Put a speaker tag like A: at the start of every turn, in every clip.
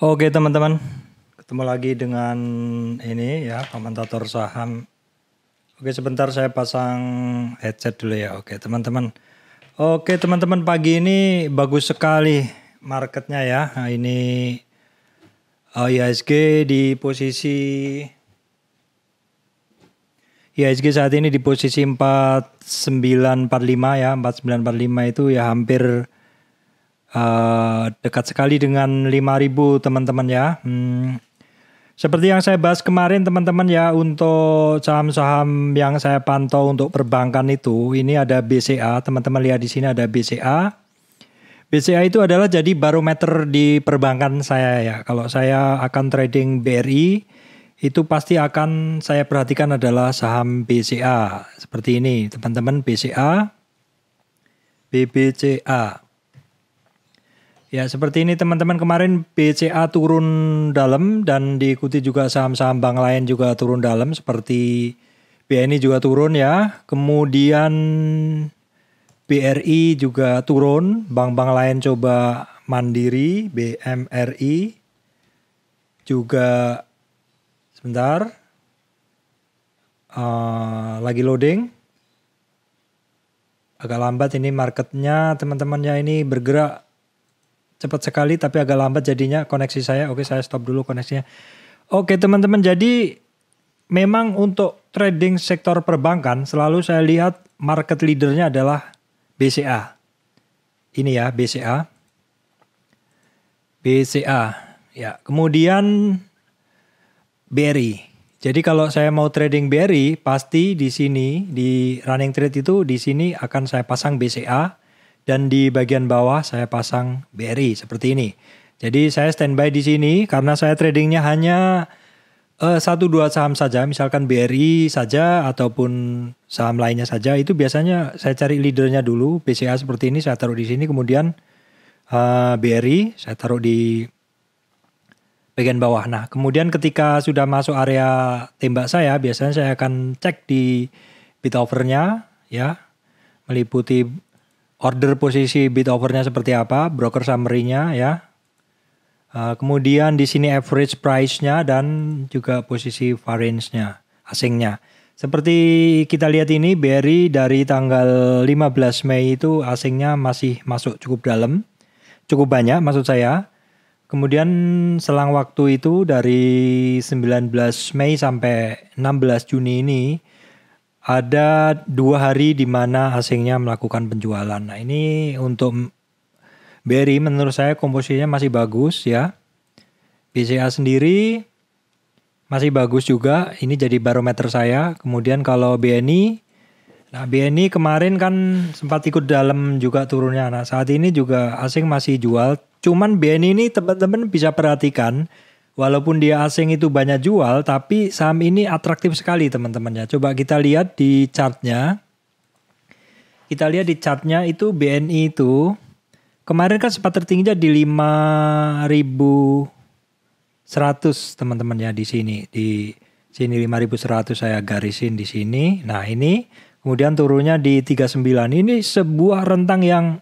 A: Oke teman-teman, ketemu lagi dengan ini ya komentator saham. Oke sebentar saya pasang headset dulu ya. Oke teman-teman. Oke teman-teman pagi ini bagus sekali marketnya ya. Nah, ini eh, IHSG di posisi IHSG saat ini di posisi 4945 ya. 4945 itu ya hampir uh, dekat sekali dengan 5000 teman-teman ya. Hmm. Seperti yang saya bahas kemarin teman-teman ya untuk saham-saham yang saya pantau untuk perbankan itu ini ada BCA teman-teman lihat di sini ada BCA. BCA itu adalah jadi barometer di perbankan saya ya. Kalau saya akan trading BRI itu pasti akan saya perhatikan adalah saham BCA seperti ini teman-teman BCA BBCA. Ya, seperti ini teman-teman kemarin BCA turun dalam dan diikuti juga saham-saham bank lain juga turun dalam seperti BNI juga turun ya. Kemudian BRI juga turun, bank-bank lain coba Mandiri, BMRI juga sebentar. Uh, lagi loading. Agak lambat ini marketnya teman-teman ya ini bergerak cepat sekali tapi agak lambat jadinya koneksi saya. Oke, saya stop dulu koneksinya. Oke, teman-teman, jadi memang untuk trading sektor perbankan selalu saya lihat market leadernya adalah BCA. Ini ya, BCA. BCA. Ya, kemudian BRI. Jadi kalau saya mau trading BRI, pasti di sini di running trade itu di sini akan saya pasang BCA dan di bagian bawah saya pasang BRI seperti ini. Jadi saya standby di sini karena saya tradingnya hanya eh, satu uh, dua saham saja, misalkan BRI saja ataupun saham lainnya saja itu biasanya saya cari leadernya dulu. BCA seperti ini saya taruh di sini, kemudian uh, eh, BRI saya taruh di bagian bawah. Nah, kemudian ketika sudah masuk area tembak saya, biasanya saya akan cek di bit overnya ya, meliputi order posisi bid overnya seperti apa, broker summary-nya ya. Uh, kemudian di sini average price-nya dan juga posisi variance-nya, asingnya. Seperti kita lihat ini BRI dari tanggal 15 Mei itu asingnya masih masuk cukup dalam. Cukup banyak maksud saya. Kemudian selang waktu itu dari 19 Mei sampai 16 Juni ini ada dua hari di mana asingnya melakukan penjualan. Nah ini untuk BRI menurut saya komposisinya masih bagus ya. BCA sendiri masih bagus juga. Ini jadi barometer saya. Kemudian kalau BNI, nah BNI kemarin kan sempat ikut dalam juga turunnya. Nah saat ini juga asing masih jual. Cuman BNI ini teman-teman bisa perhatikan Walaupun dia asing itu banyak jual, tapi saham ini atraktif sekali teman-teman ya. Coba kita lihat di chartnya. Kita lihat di chartnya itu BNI itu kemarin kan sempat tertingginya di 5100 teman-teman ya di sini di sini 5100 saya garisin di sini. Nah, ini kemudian turunnya di 39. Ini sebuah rentang yang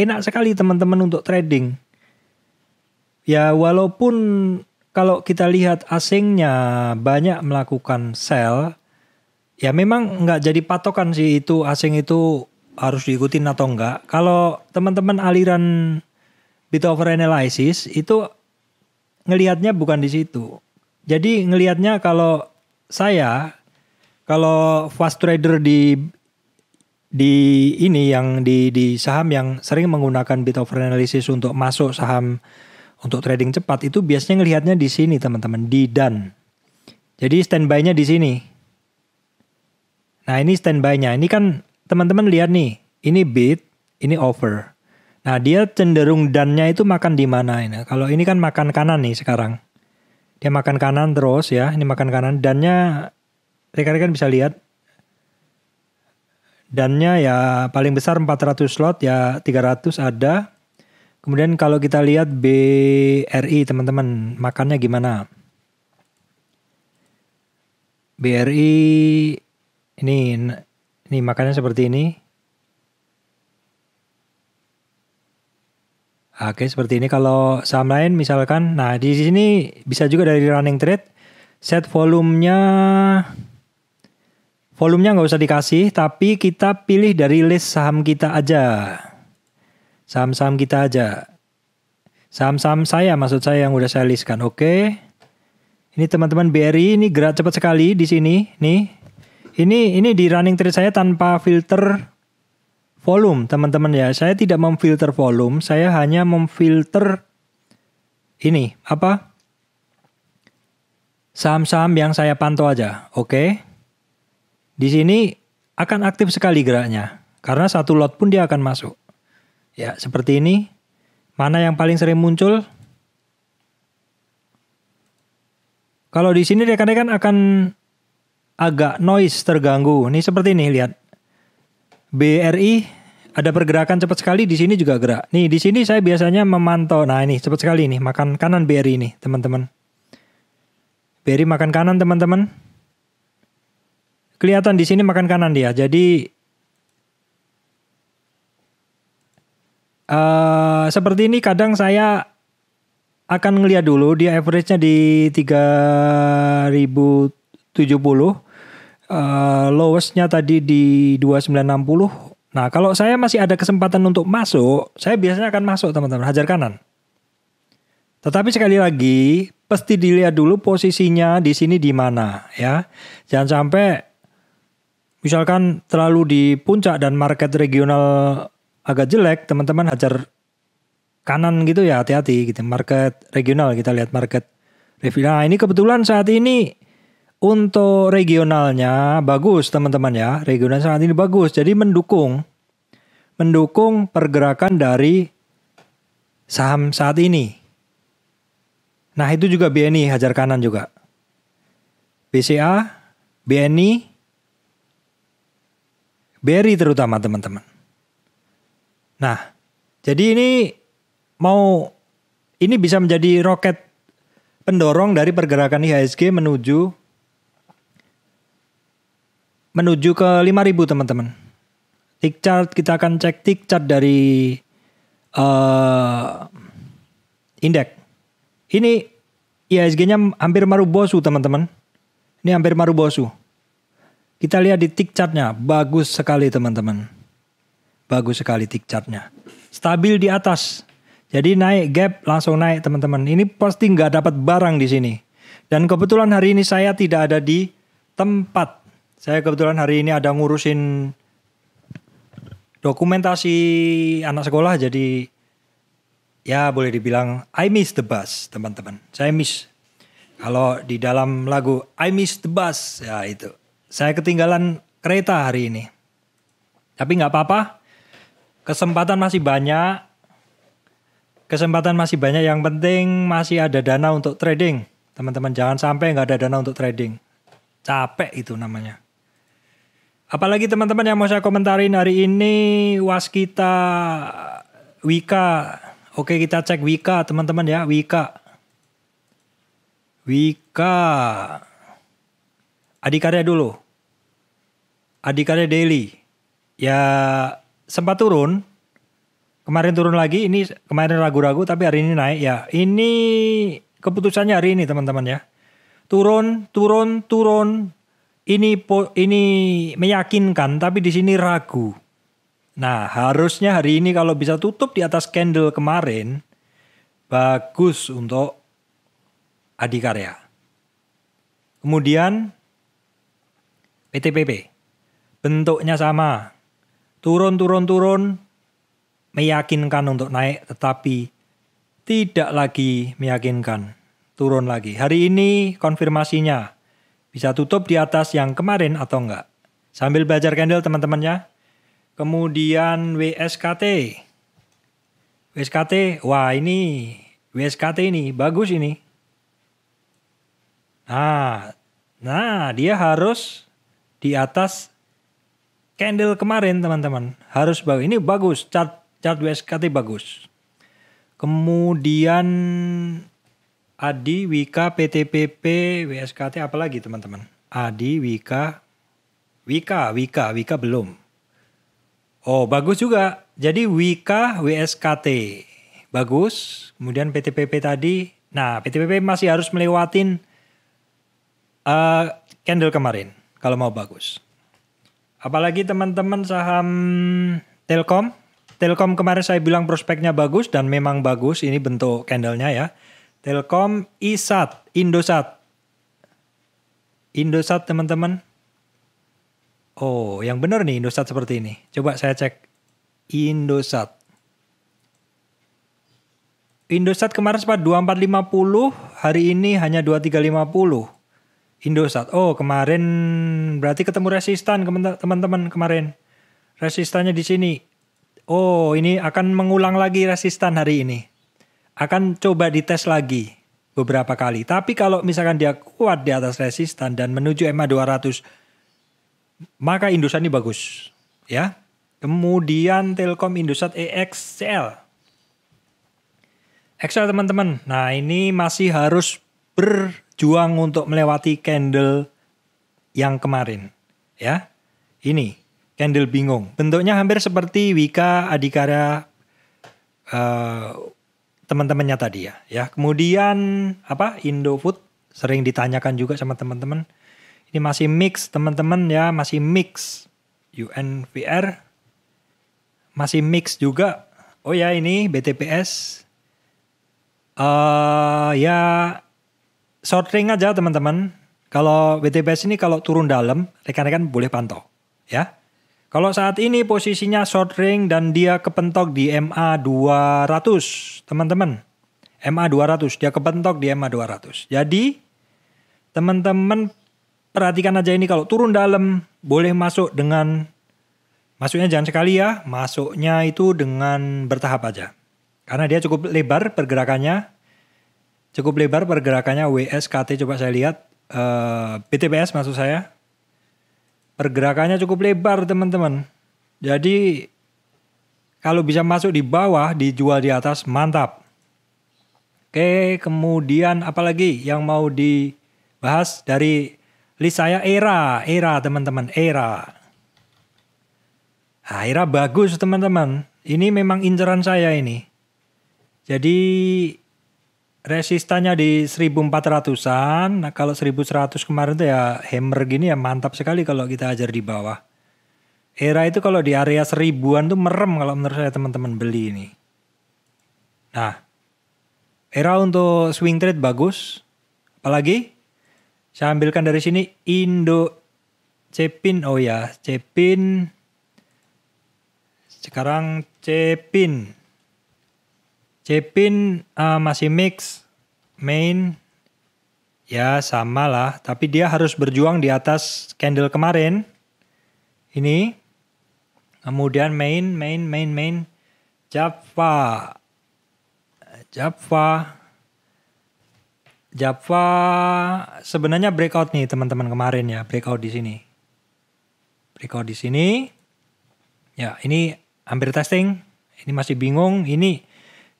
A: enak sekali teman-teman untuk trading Ya walaupun kalau kita lihat asingnya banyak melakukan sell, ya memang nggak jadi patokan sih itu asing itu harus diikutin atau enggak. Kalau teman-teman aliran bit over analysis itu ngelihatnya bukan di situ. Jadi ngelihatnya kalau saya kalau fast trader di di ini yang di di saham yang sering menggunakan bit over analysis untuk masuk saham untuk trading cepat itu biasanya ngelihatnya di sini teman-teman, di dan. Jadi standby-nya di sini. Nah ini standby-nya, ini kan teman-teman lihat nih, ini bid, ini over. Nah dia cenderung dannya itu makan di mana ini? Kalau ini kan makan kanan nih sekarang. Dia makan kanan terus ya, ini makan kanan. Dannya rekan-rekan kan bisa lihat dannya ya paling besar 400 slot ya 300 ada Kemudian kalau kita lihat BRI teman-teman, makannya gimana? BRI ini ini makannya seperti ini. Oke, seperti ini kalau saham lain misalkan. Nah, di sini bisa juga dari running trade set volumenya volumenya nggak usah dikasih, tapi kita pilih dari list saham kita aja. Saham-saham kita aja. Saham-saham saya maksud saya yang udah saya listkan. Oke. Ini teman-teman BRI ini gerak cepat sekali di sini. Nih. Ini ini di running trade saya tanpa filter volume, teman-teman ya. Saya tidak memfilter volume, saya hanya memfilter ini apa? Saham-saham yang saya pantau aja. Oke. Di sini akan aktif sekali geraknya karena satu lot pun dia akan masuk. Ya, seperti ini. Mana yang paling sering muncul? Kalau di sini rekan-rekan akan agak noise terganggu. Ini seperti ini, lihat. BRI ada pergerakan cepat sekali di sini juga gerak. Nih, di sini saya biasanya memantau. Nah, ini cepat sekali nih, makan kanan BRI ini, teman-teman. BRI makan kanan, teman-teman. Kelihatan di sini makan kanan dia. Jadi Uh, seperti ini kadang saya akan ngelihat dulu di average-nya di 3070 uh, eh, lowest-nya tadi di 2960 nah kalau saya masih ada kesempatan untuk masuk saya biasanya akan masuk teman-teman hajar kanan tetapi sekali lagi pasti dilihat dulu posisinya di sini di mana ya jangan sampai misalkan terlalu di puncak dan market regional agak jelek, teman-teman hajar kanan gitu ya hati-hati gitu. Market regional kita lihat market review. Nah ini kebetulan saat ini untuk regionalnya bagus teman-teman ya. Regional saat ini bagus. Jadi mendukung mendukung pergerakan dari saham saat ini. Nah itu juga BNI hajar kanan juga. BCA, BNI, BRI terutama teman-teman. Nah, jadi ini mau ini bisa menjadi roket pendorong dari pergerakan IHSG menuju menuju ke 5000 teman-teman. Tick chart kita akan cek tick chart dari uh, indeks. Ini IHSG-nya hampir marubosu teman-teman. Ini hampir marubosu. Kita lihat di tick chartnya, bagus sekali teman-teman. Bagus sekali tick chartnya. Stabil di atas. Jadi naik gap langsung naik teman-teman. Ini pasti nggak dapat barang di sini. Dan kebetulan hari ini saya tidak ada di tempat. Saya kebetulan hari ini ada ngurusin dokumentasi anak sekolah jadi ya boleh dibilang I miss the bus teman-teman. Saya miss. Kalau di dalam lagu I miss the bus ya itu. Saya ketinggalan kereta hari ini. Tapi nggak apa-apa. Kesempatan masih banyak. Kesempatan masih banyak. Yang penting masih ada dana untuk trading. Teman-teman jangan sampai nggak ada dana untuk trading. Capek itu namanya. Apalagi teman-teman yang mau saya komentarin hari ini was kita Wika. Oke kita cek Wika teman-teman ya Wika. Wika. Adikarya dulu. Adikarya Daily. Ya sempat turun kemarin turun lagi ini kemarin ragu-ragu tapi hari ini naik ya ini keputusannya hari ini teman-teman ya turun turun turun ini po, ini meyakinkan tapi di sini ragu nah harusnya hari ini kalau bisa tutup di atas candle kemarin bagus untuk adikarya kemudian PTPP bentuknya sama turun-turun-turun, meyakinkan untuk naik, tetapi tidak lagi meyakinkan. Turun lagi. Hari ini konfirmasinya bisa tutup di atas yang kemarin atau enggak. Sambil belajar candle teman temannya Kemudian WSKT. WSKT, wah ini WSKT ini bagus ini. Nah, nah dia harus di atas candle kemarin teman-teman harus bagus. Ini bagus, chart chart WSKT bagus. Kemudian Adi, Wika, PTPP, WSKT apalagi teman-teman? Adi, Wika, Wika, Wika, Wika belum. Oh bagus juga. Jadi Wika, WSKT bagus. Kemudian PTPP tadi. Nah PTPP masih harus melewatin uh, candle kemarin kalau mau bagus. Apalagi teman-teman saham Telkom. Telkom kemarin saya bilang prospeknya bagus dan memang bagus. Ini bentuk candlenya ya. Telkom, Isat, Indosat. Indosat teman-teman. Oh, yang benar nih Indosat seperti ini. Coba saya cek Indosat. Indosat kemarin sempat 2450, hari ini hanya 2350. Indosat. Oh, kemarin berarti ketemu resistan teman-teman kemarin. Resistannya di sini. Oh, ini akan mengulang lagi resistan hari ini. Akan coba dites lagi beberapa kali. Tapi kalau misalkan dia kuat di atas resistan dan menuju MA 200, maka Indosat ini bagus. Ya. Kemudian Telkom Indosat EXL. EXL teman-teman. Nah, ini masih harus ber juang untuk melewati candle yang kemarin. Ya, ini candle bingung. Bentuknya hampir seperti Wika Adikara uh, eh, teman-temannya tadi ya. Ya, kemudian apa Indofood sering ditanyakan juga sama teman-teman. Ini masih mix teman-teman ya, masih mix UNVR masih mix juga. Oh ya ini BTPS. Uh, eh, ya short ring aja teman-teman. Kalau WTBS ini kalau turun dalam, rekan-rekan boleh pantau. Ya. Kalau saat ini posisinya short ring dan dia kepentok di MA 200, teman-teman. MA 200, dia kepentok di MA 200. Jadi, teman-teman perhatikan aja ini kalau turun dalam, boleh masuk dengan, masuknya jangan sekali ya, masuknya itu dengan bertahap aja. Karena dia cukup lebar pergerakannya, cukup lebar pergerakannya WSKT coba saya lihat uh, eh, PTPS maksud saya pergerakannya cukup lebar teman-teman jadi kalau bisa masuk di bawah dijual di atas mantap oke kemudian apalagi yang mau dibahas dari list saya era era teman-teman era Nah, era bagus teman-teman. Ini memang inceran saya ini. Jadi resistannya di 1400-an. Nah, kalau 1100 kemarin tuh ya hammer gini ya mantap sekali kalau kita ajar di bawah. Era itu kalau di area seribuan tuh merem kalau menurut saya teman-teman beli ini. Nah, era untuk swing trade bagus. Apalagi saya ambilkan dari sini Indo Cepin. Oh ya, Cepin. Sekarang Cepin. Cepin uh, eh, masih mix, main, ya sama lah. Tapi dia harus berjuang di atas candle kemarin. Ini. Kemudian main, main, main, main. Java. Java. Java sebenarnya breakout nih teman-teman kemarin ya. Breakout di sini. Breakout di sini. Ya ini hampir testing. Ini masih bingung. Ini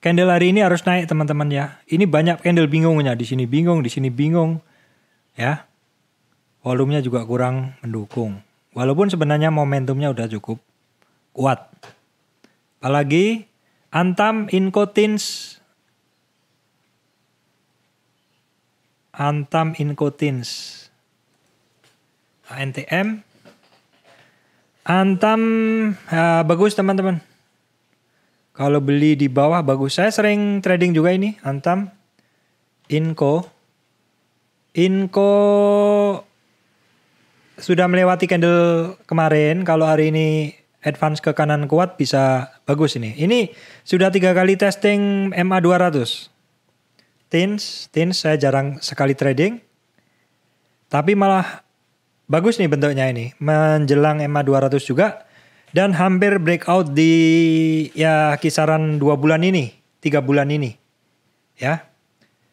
A: Candle hari ini harus naik teman-teman ya. Ini banyak candle bingungnya. Di sini bingung, di sini bingung. Ya. Volumenya juga kurang mendukung. Walaupun sebenarnya momentumnya udah cukup kuat. Apalagi Antam Incotins Antam Incotins ANTM Antam uh, bagus teman-teman kalau beli di bawah bagus. Saya sering trading juga ini Antam, Inco. Inco sudah melewati candle kemarin. Kalau hari ini advance ke kanan kuat bisa bagus ini. Ini sudah tiga kali testing MA 200. Tins, tins saya jarang sekali trading. Tapi malah bagus nih bentuknya ini. Menjelang MA 200 juga dan hampir breakout di ya kisaran dua bulan ini, tiga bulan ini, ya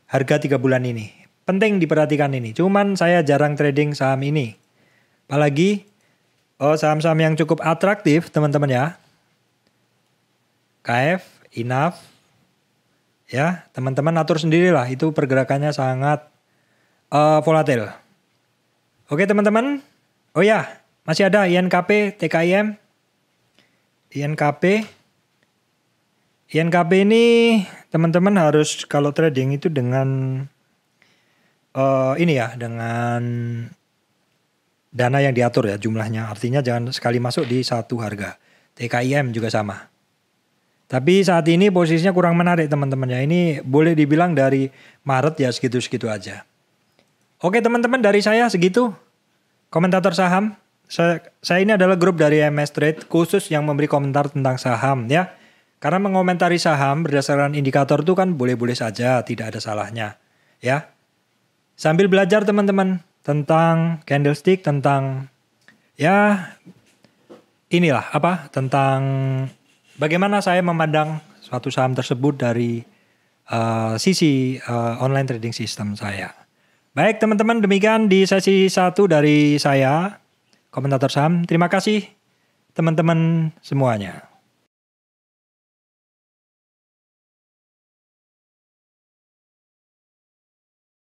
A: harga tiga bulan ini. Penting diperhatikan ini. Cuman saya jarang trading saham ini, apalagi oh, saham-saham yang cukup atraktif teman-teman ya. KF, INAF, ya teman-teman atur sendirilah itu pergerakannya sangat uh, volatil. Oke teman-teman, oh ya masih ada INKP, TKIM, INKP INKP ini teman-teman harus kalau trading itu dengan uh, ini ya dengan dana yang diatur ya jumlahnya. Artinya jangan sekali masuk di satu harga. TKIM juga sama. Tapi saat ini posisinya kurang menarik teman-teman ya. Ini boleh dibilang dari Maret ya segitu-segitu aja. Oke teman-teman dari saya segitu. Komentator saham. Saya, saya ini adalah grup dari MS Trade khusus yang memberi komentar tentang saham ya. Karena mengomentari saham berdasarkan indikator itu kan boleh-boleh saja, tidak ada salahnya ya. Sambil belajar teman-teman tentang candlestick, tentang ya inilah apa tentang bagaimana saya memandang suatu saham tersebut dari uh, sisi uh, online trading system saya. Baik teman-teman demikian di sesi satu dari saya komentator saham. Terima kasih teman-teman semuanya.